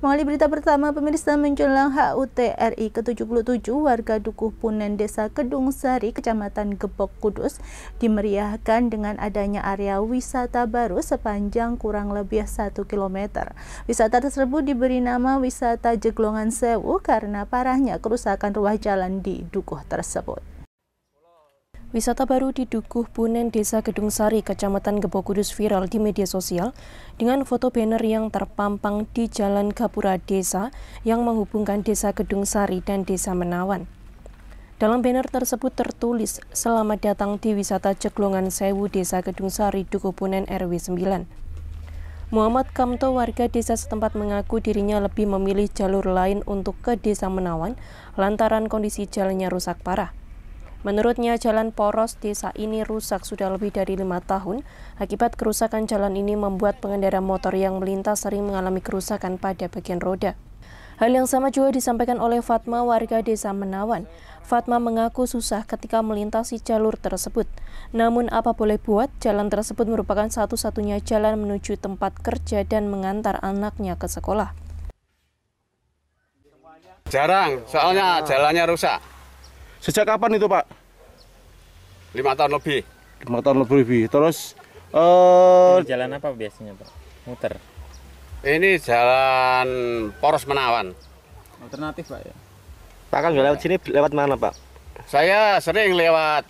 Mengalih berita pertama, pemirsa menjelang HUT RI ke-77, warga Dukuh Punen Desa Kedung Sari, Kecamatan Gebok Kudus, dimeriahkan dengan adanya area wisata baru sepanjang kurang lebih 1 km. Wisata tersebut diberi nama Wisata Jeglongan Sewu karena parahnya kerusakan ruas jalan di Dukuh tersebut. Wisata baru di Dukuh Punen Desa Gedung Sari, Kecamatan Gebo Kudus viral di media sosial dengan foto banner yang terpampang di Jalan Gapura Desa yang menghubungkan Desa Gedung Sari dan Desa Menawan. Dalam banner tersebut tertulis, Selamat datang di wisata Ceglongan Sewu Desa Gedung Sari, Dukuh Punen RW 9. Muhammad Kamto warga desa setempat mengaku dirinya lebih memilih jalur lain untuk ke Desa Menawan lantaran kondisi jalannya rusak parah. Menurutnya, jalan poros desa ini rusak sudah lebih dari lima tahun. Akibat kerusakan jalan ini membuat pengendara motor yang melintas sering mengalami kerusakan pada bagian roda. Hal yang sama juga disampaikan oleh Fatma warga desa Menawan. Fatma mengaku susah ketika melintasi jalur tersebut. Namun apa boleh buat, jalan tersebut merupakan satu-satunya jalan menuju tempat kerja dan mengantar anaknya ke sekolah. Jarang, soalnya jalannya rusak. Sejak kapan itu, Pak? lima tahun lebih lima tahun lebih terus uh, jalan apa biasanya pak muter ini jalan poros menawan alternatif pak ya pak kan lewat iya. sini lewat mana pak saya sering lewat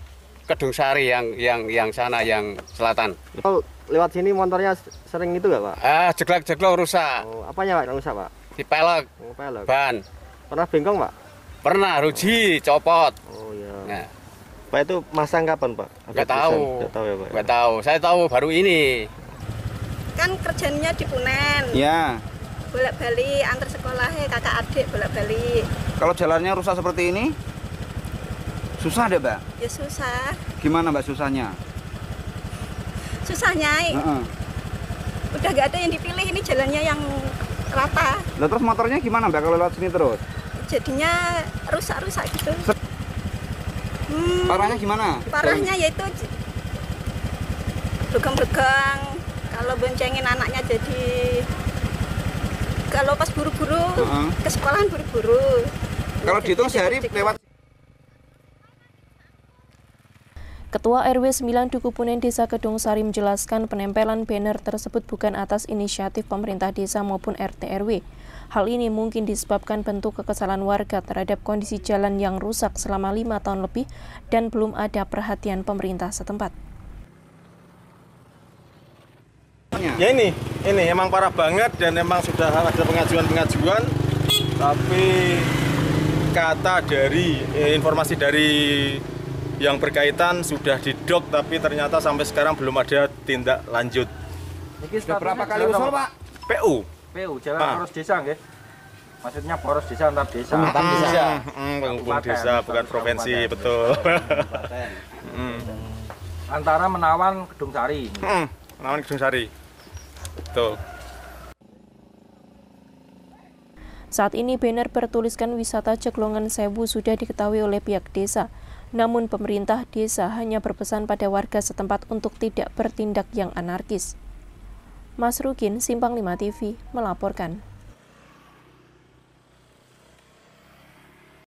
Kedung Sari yang yang yang sana yang selatan. Oh, lewat sini motornya sering itu nggak pak? Ah, jeglak jeglak rusak. Oh, apanya pak rusak pak? Di pelek. Oh, pelek. Ban. Pernah bingung pak? Pernah, ruji, copot. Oh iya. Nah. Pak itu masang kapan Pak? Ada gak tahu. Gak tahu ya Pak. Ya? Gak tahu. Saya tahu baru ini. Kan kerjanya di Punen. Ya. Bolak-balik antar sekolah ya kakak adik bolak-balik. Kalau jalannya rusak seperti ini, susah deh Mbak. Ya susah. Gimana Mbak susahnya? Susahnya. Uh -uh. Udah gak ada yang dipilih ini jalannya yang rata. Lalu terus motornya gimana Mbak kalau lewat sini terus? Jadinya rusak-rusak gitu. Se Hmm. Parahnya gimana? Parahnya yaitu begang-begang. Kalau boncengin anaknya jadi kalau pas buru-buru uh -huh. ke sekolahan buru-buru. Kalau dihitung sehari lewat Ketua RW 9 Dukupunen Desa Kedung Sari menjelaskan penempelan banner tersebut bukan atas inisiatif pemerintah desa maupun RT RW. Hal ini mungkin disebabkan bentuk kekesalan warga terhadap kondisi jalan yang rusak selama lima tahun lebih dan belum ada perhatian pemerintah setempat. Ya ini, ini emang parah banget dan emang sudah ada pengajuan-pengajuan, tapi kata dari eh, informasi dari yang berkaitan sudah didok tapi ternyata sampai sekarang belum ada tindak lanjut. Ini sudah berapa kali usul Pak? PU. PU Jalan ah. Poros Desa nggih. Maksudnya Poros Desa antar desa. Antar hmm, desa. Ya. Hmm, penghubung desa bukan provinsi, kabupaten. betul. Kabupaten. Hmm. Antara Menawan Gedung Sari. Hmm, Menawan Gedung Sari. Betul. Saat ini banner bertuliskan wisata Ceklongan Sewu sudah diketahui oleh pihak desa. Namun pemerintah desa hanya berpesan pada warga setempat untuk tidak bertindak yang anarkis. Mas Rukin, Simpang 5 TV, melaporkan.